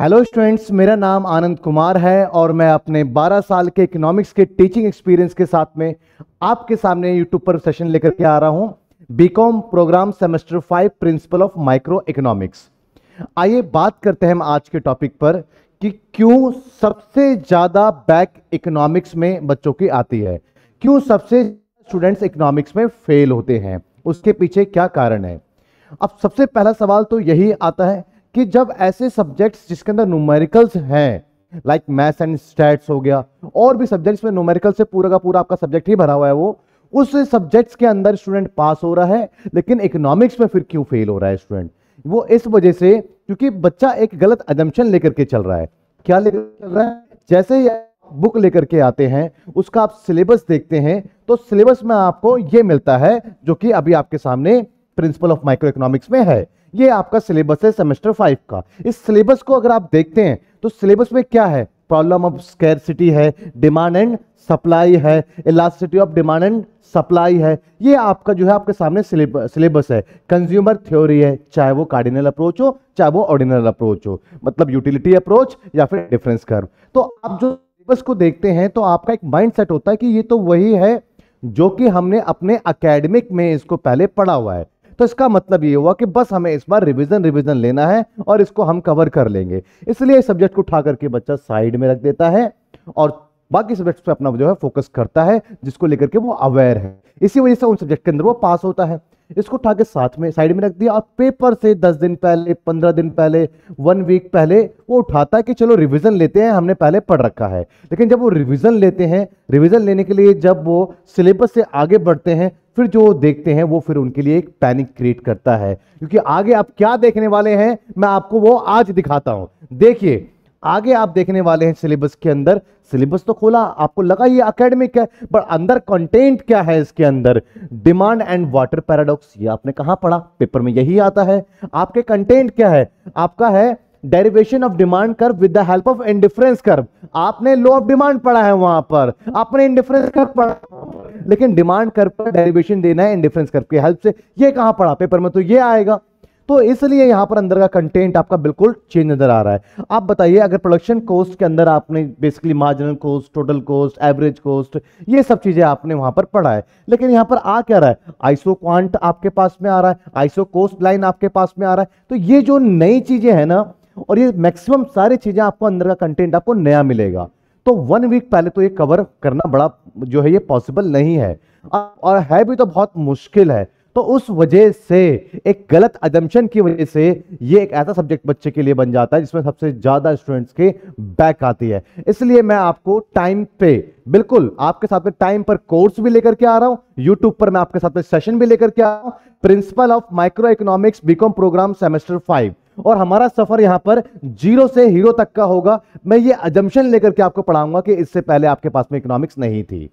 hello students मेरा नाम आनंद कुमार है और मैं अपने 12 साल के इकोनॉमिक्स के टीचिंग एक्सपीरियंस के साथ में आपके सामने यूट्यूब पर सेशन लेकर के आ रहा हूं BCom program semester five principle of microeconomics आइए बात करते हैं हम आज के टॉपिक पर कि क्यों सबसे ज़्यादा बैक इकोनॉमिक्स में बच्चों की आती है क्यों सबसे स्टूडेंट्स इकोनॉमिक्स में फेल होते हैं उसके पीछे क्या कारण है अब सबसे पहला सवाल तो यही आता है कि जब ऐसे सब्जेक्ट्स जिसके अंदर न्यूमेरिकल्स हैं लाइक मैथ्स एंड स्टैट्स हो गया और भी सब्जेक्ट्स में न्यूमेरिकल से पूरा का पूरा आपका सब्जेक्ट ही भरा हुआ है वो उस सब्जेक्ट्स के अंदर स्टूडेंट पास हो रहा है लेकिन इकोनॉमिक्स में फिर क्यों फेल हो रहा है स्टूडेंट वो इस वजह से क्योंकि बच्चा एक गलत अजम्पन लेकर के चल रहा है क्या लेकर चल रहा है जैसे ही बुक लेकर के आते हैं उसका आप सिलेबस देखते हैं तो सिलेबस में आपको ये मिलता है जो कि अभी आपके सामने प्रिंसिपल ऑफ माइक्रो इकोनॉमिक्स में है ये आपका सिलेबस है सेमेस्टर फाइव का इस सिलेबस को अगर आप देखते हैं तो सिलेबस में क्या है प्रॉब्लम ऑफ स्केर है डिमांड एंड सप्लाई है elasticity of demand and supply है ये आपका जो है आपके सामने सिलेबस है कंज्यूमर थ्योरी है चाहे वो कार्डिनल अप्रोच हो चाहे वो ऑर्डिनल अप्रोच हो मतलब यूटिलिटी अप्रोच या फिर डिफरेंस कर्व तो आप जो सिलेबस को देखते हैं तो आपका एक माइंड सेट होता है कि ये तो वही है जो कि हमने अपने अकेडमिक में इसको पहले पढ़ा हुआ है तो इसका मतलब ये हुआ कि बस हमें इस बार रिविजन रिविजन लेना है और इसको हम कवर कर लेंगे इसलिए सब्जेक्ट को उठा करके बच्चा साइड में रख देता है और बाकी सब्जेक्ट्स पे अपना जो है फोकस करता है जिसको लेकर के वो अवेयर है इसी वजह से उन सब्जेक्ट के अंदर वो पास होता है इसको उठा के साथ में साइड में रख दिया और पेपर से दस दिन पहले पंद्रह दिन पहले वन वीक पहले वो उठाता है कि चलो रिवीजन लेते हैं हमने पहले पढ़ रखा है लेकिन जब वो रिवीजन लेते हैं रिवीजन लेने के लिए जब वो सिलेबस से आगे बढ़ते हैं फिर जो देखते हैं वो फिर उनके लिए एक पैनिक क्रिएट करता है क्योंकि आगे आप क्या देखने वाले हैं मैं आपको वो आज दिखाता हूं देखिए आगे आप देखने वाले हैं सिलेबस के अंदर सिलेबस तो खोला आपको लगा ये अकेडमिक है पर अंदर कंटेंट क्या है इसके अंदर डिमांड एंड वाटर पैराडॉक्स ये आपने कहा पढ़ा पेपर में यही आता है आपके कंटेंट क्या है आपका है derivation of demand curve with the help of indifference curve आपने लो ऑफ डिमांड पढ़ा है वहां पर आपने इंडिफरेंस कर पढ़ा लेकिन डिमांड कर पर डेरिवेशन देना है इंडिफरेंस कर की हेल्प से ये कहां पड़ा पेपर में तो ये आएगा तो इसलिए यहां पर अंदर का कंटेंट आपका बिल्कुल चेंज नजर आ रहा है आप बताइए अगर प्रोडक्शन कॉस्ट के अंदर आपने basically marginal cost total cost average cost ये सब चीजें आपने वहां पर पढ़ा है लेकिन यहां पर आ क्या रहा है आइसो क्वांट आपके पास में आ रहा है आइसो कोस्ट लाइन आपके पास में आ रहा है तो ये जो नई चीजें है ना और ये मैक्सिमम सारी चीजें आपको अंदर का कंटेंट आपको नया मिलेगा तो वन वीक पहले तो ये कवर करना बड़ा जो है ये पॉसिबल नहीं है और है भी तो बहुत मुश्किल है तो उस वजह से एक गलत अजम्पन की वजह से ये एक ऐसा सब्जेक्ट बच्चे के लिए बन जाता है जिसमें सबसे ज़्यादा स्टूडेंट्स के बैक आती है इसलिए मैं आपको टाइम पे बिल्कुल आपके साथ में टाइम पर कोर्स भी लेकर के आ रहा हूं यूट्यूब पर मैं आपके साथ में सेशन भी लेकर के आ रहा हूँ principle of microeconomics BCom program semester five और हमारा सफर यहां पर जीरो से हीरो तक का होगा मैं ये अजम्पन लेकर के आपको पढ़ाऊंगा कि इससे पहले आपके पास में इकोनॉमिक्स नहीं थी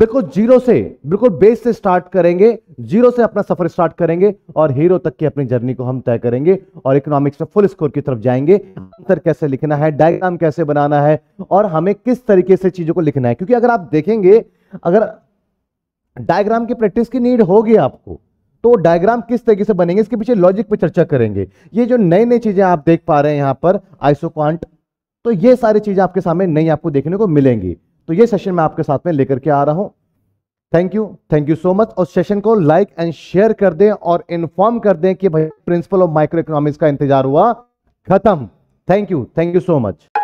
बिल्कुल जीरो से बिल्कुल बेस से स्टार्ट करेंगे जीरो से अपना सफर स्टार्ट करेंगे और हीरो तक की अपनी जर्नी को हम तय करेंगे और इकोनॉमिक्स में फुल स्कोर की तरफ जाएंगे अंतर कैसे लिखना है डायग्राम कैसे बनाना है और हमें किस तरीके से चीजों को लिखना है क्योंकि अगर आप देखेंगे अगर डायग्राम की प्रैक्टिस की नीड होगी आपको तो डायग्राम किस तरीके से बनेंगे इसके पीछे लॉजिक पे चर्चा करेंगे ये जो नई नई चीजें आप देख पा रहे हैं यहाँ पर आइसोक्वांट तो ये सारी चीजें आपके सामने नई आपको देखने को मिलेंगी तो ये सेशन मैं आपके साथ में लेकर के आ रहा हूं thank you thank you so much और सेशन को लाइक एंड शेयर कर दें और इन्फॉर्म कर दें कि भाई प्रिंसिपल ऑफ माइक्रो इकोनॉमिक्स का इंतजार हुआ खत्म thank you thank you so much